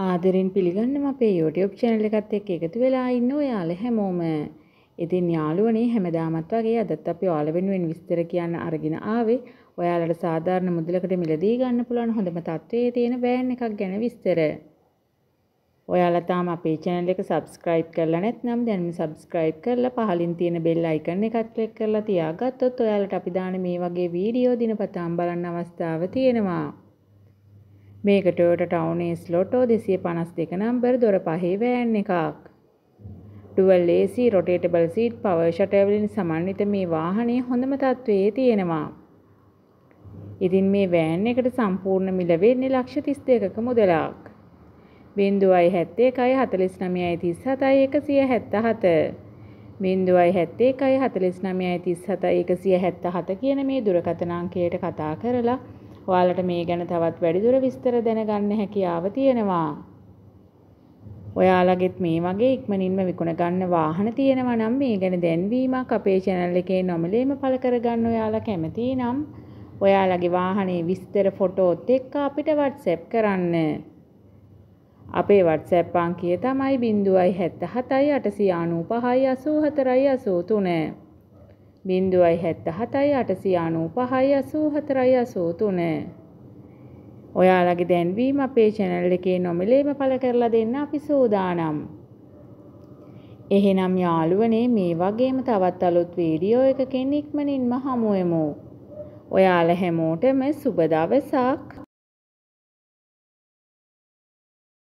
ආදරෙන් පිළිගන්නම අපේ YouTube channel එකත් එක්ක එකතු වෙලා ඉන්න ඔයාලා හැමෝම. ඉතින් යාළුවනේ හැමදාමත් වගේ අදත් අපි ඔයාලා වෙනුවෙන් විස්තර කියන්න අරගෙන ආවේ ඔයාලට සාධාරණ මුදලකට මිලදී ගන්න පුළුවන් හොඳම තත්ත්වයේ තියෙන බෑන් එකක් ගැන විස්තර. ඔයාලා තාම අපේ channel එක subscribe කරලා නැත්නම් දැන්ම subscribe කරලා පහලින් තියෙන bell icon එකත් click කරලා තියාගත්තොත් ඔයාලට අපි දාන මේ වගේ වීඩියෝ දිනපතාම බලන්න අවස්ථාව තියෙනවා. මේක ටොයෝටා ටවුනේස් ලොටෝ 252 නම්බර දොර පහේ වෑන් එකක්. Dual AC rotatable seat power shutter වලින් සමන්විත මේ වාහනේ හොඳම තත්වයේ තියෙනවා. ඉතින් මේ වෑන් එකට සම්පූර්ණ මිල වෙන්නේ ලක්ෂ 32ක මුදලක්. 0.71යි 49යි 37යි 177. 0.71යි 49යි 177 කියන මේ දුරකථන අංකයට කතා කරලා ඔයාලට මේ ගැන තවත් වැඩිදුර විස්තර දැනගන්න හැකියාව තියෙනවා. ඔයාලගෙත් මේ වගේ ඉක්මනින්ම විකුණ ගන්න වාහන තියෙනවා නම් මේ ගැන දැන්වීමක් අපේ channel එකේ නොමලේම පළ කරගන්න ඔයාලා කැමති නම් ඔයාලගේ වාහනේ විස්තර ෆොටෝත් එක්ක අපිට WhatsApp කරන්න. අපේ WhatsApp අංකය තමයි 077 895 84 83. බින්දුවයි හැත්ත හතයි අටසි අනූ පහයි අසූ හතරයි අසූ තුන. ඔයාලගේ දැන්වීම අපේ චැනල් එකේ නොමිලේම පල කරලා දෙන්න අපි සූදානම්. එහෙනම් යාළුවනේ මේ වගේම තවත් අලුත් වීඩියෝ එකකින් ඉක්මනින්ම හමුවෙමු. ඔයාලා හැමෝටම සුබ දවසක්.